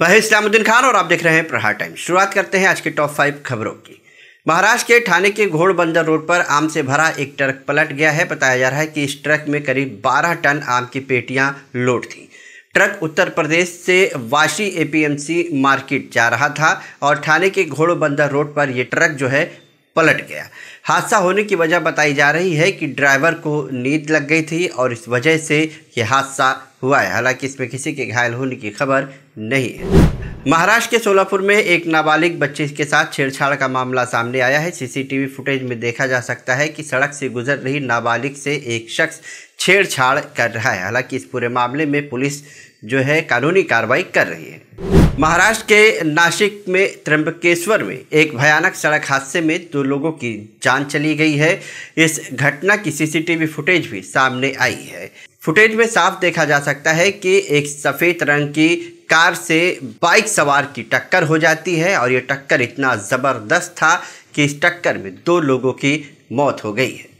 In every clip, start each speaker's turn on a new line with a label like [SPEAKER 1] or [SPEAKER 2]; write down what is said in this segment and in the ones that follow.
[SPEAKER 1] वह इस्लामुद्दीन खान और आप देख रहे हैं प्रहार टाइम शुरुआत करते हैं आज के टॉप फाइव खबरों की महाराष्ट्र के ठाणे के घोड़ बंदर रोड पर आम से भरा एक ट्रक पलट गया है बताया जा रहा है कि इस ट्रक में करीब 12 टन आम की पेटियां लोड थी ट्रक उत्तर प्रदेश से वाशी एपीएमसी मार्केट जा रहा था और ठाणे के बंदर रोड पर यह ट्रक जो है पलट गया हादसा होने की वजह बताई जा रही है कि ड्राइवर को नींद लग गई थी और इस वजह से ये हादसा हुआ है हालांकि इसमें किसी के घायल होने की खबर नहीं है महाराष्ट्र के सोलापुर में एक नाबालिग बच्चे के साथ छेड़छाड़ का मामला सामने आया है सीसीटीवी फुटेज में देखा जा सकता है कि सड़क से गुजर रही नाबालिग से एक शख्स छेड़छाड़ कर रहा है हालांकि इस पूरे मामले में पुलिस जो है कानूनी कार्रवाई कर रही है महाराष्ट्र के नासिक में त्र्यंबकेश्वर में एक भयानक सड़क हादसे में दो लोगों की जान चली गई है इस घटना की सीसीटीवी फुटेज भी सामने आई है फुटेज में साफ देखा जा सकता है कि एक सफ़ेद रंग की कार से बाइक सवार की टक्कर हो जाती है और ये टक्कर इतना ज़बरदस्त था कि इस टक्कर में दो लोगों की मौत हो गई है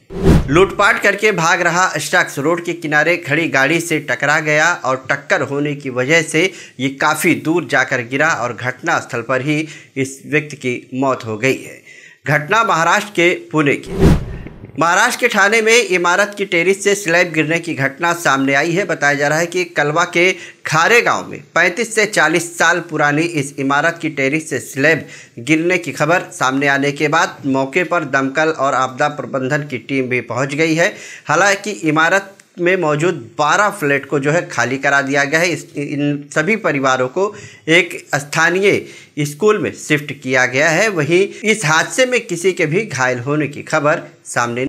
[SPEAKER 1] लूटपाट करके भाग रहा शख्स रोड के किनारे खड़ी गाड़ी से टकरा गया और टक्कर होने की वजह से ये काफ़ी दूर जाकर गिरा और घटनास्थल पर ही इस व्यक्ति की मौत हो गई है घटना महाराष्ट्र के पुणे की महाराष्ट्र के ठाणे में इमारत की टेरिस से स्लैब गिरने की घटना सामने आई है बताया जा रहा है कि कलवा के खारे गांव में 35 से 40 साल पुरानी इस इमारत की टेरिस से स्लैब गिरने की खबर सामने आने के बाद मौके पर दमकल और आपदा प्रबंधन की टीम भी पहुंच गई है हालांकि इमारत में मौजूद 12 फ्लैट को जो है खाली करा दिया गया है इस इन सभी परिवारों को एक स्थानीय स्कूल में शिफ्ट किया गया है वहीं इस हादसे में किसी के भी घायल होने की खबर सामने